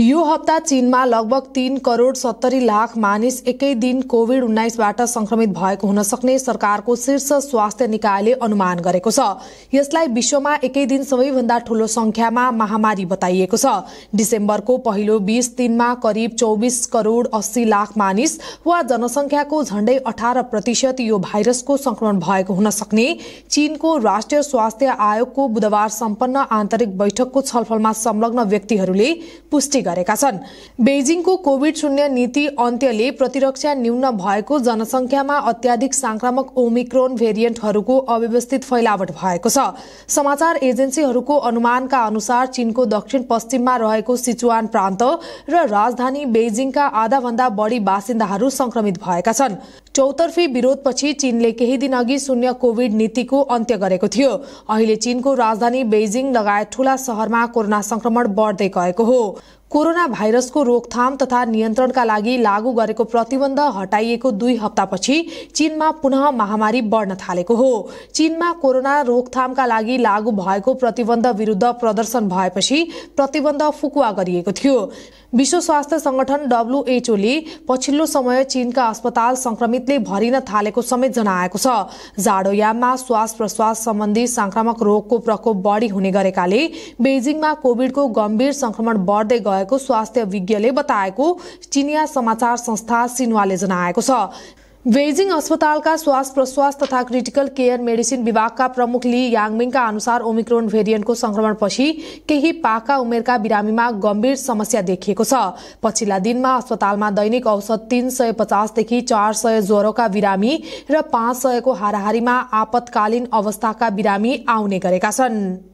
यो हप्ता चीनमा लगभग तीन करोड सत्तरी लाख मानिस एकै दिन कोविड उन्नाइसबाट संक्रमित भएको हुन सक्ने सरकारको शीर्ष स्वास्थ्य निकायले अनुमान गरेको छ यसलाई विश्वमा एकै दिन सबैभन्दा ठूलो संख्यामा महामारी बताइएको छ डिसेम्बरको पहिलो बीस दिनमा करिब चौबिस करोड अस्सी लाख मानिस वा जनसंख्याको झण्डै अठार प्रतिशत यो भाइरसको संक्रमण भएको हुन सक्ने चीनको राष्ट्रिय स्वास्थ्य आयोगको बुधबार सम्पन्न आन्तरिक बैठकको छलफलमा संलग्न व्यक्तिहरूले पुष्टि गरेका छन् बेजिङको कोविड शून्य नीति अन्त्यले प्रतिरक्षा न्यून भएको जनसङ्ख्यामा अत्याधिक सांक्रामक ओमिक्रोन भेरिएन्टहरूको अव्यवस्थित फैलावट भएको छ समाचार एजेन्सीहरूको अनुमानका अनुसार चीनको दक्षिण पश्चिममा रहेको सिचुवान प्रान्त र राजधानी बेजिङका आधाभन्दा बढी बासिन्दाहरू संक्रमित भएका छन् चौतर्फी विरोधपछि चीनले केही दिन अघि शून्य कोविड नीतिको अन्त्य गरेको थियो अहिले चीनको राजधानी बेजिङ लगायत ठूला शहरमा कोरोना संक्रमण बढ्दै गएको हो कोरोना भाइरसको रोकथाम तथा नियन्त्रणका लागि लागू गरेको प्रतिबन्ध हटाइएको दुई हप्तापछि चीनमा पुनः महामारी बढ्न थालेको हो चीनमा कोरोना रोकथामका लागि लागू भएको प्रतिबन्ध विरुद्ध प्रदर्शन भएपछि प्रतिबन्ध फुकुवा गरिएको थियो विश्व स्वास्थ्य संगठन डब्लुएचओले पछिल्लो समय चीनका अस्पताल संक्रमितले भरिन थालेको समेत जनाएको छ जाडोयाममा श्वास प्रश्वास सम्बन्धी संक्रामक रोगको प्रकोप बढी हुने गरेकाले बेजिङमा कोविडको गम्भीर संक्रमण बढ्दै गयो भएको स्वास्थ्य विज्ञले बताएको चिनिया समाचार संस्था सिन्वाले जनाएको छ बेजिङ अस्पतालका श्वास प्रश्वास तथा क्रिटिकल केयर मेडिसिन विभागका प्रमुख ली याङमिङका अनुसार ओमिक्रोन भेरिएन्टको संक्रमणपछि केही पाका उमेरका बिरामीमा गम्भीर समस्या देखिएको छ पछिल्ला दिनमा अस्पतालमा दैनिक औसत तीन सय पचासदेखि चार सय ज्वरोका बिरामी र पाँच सयको हाराहारीमा आपतकालीन अवस्थाका बिरामी आउने गरेका छन्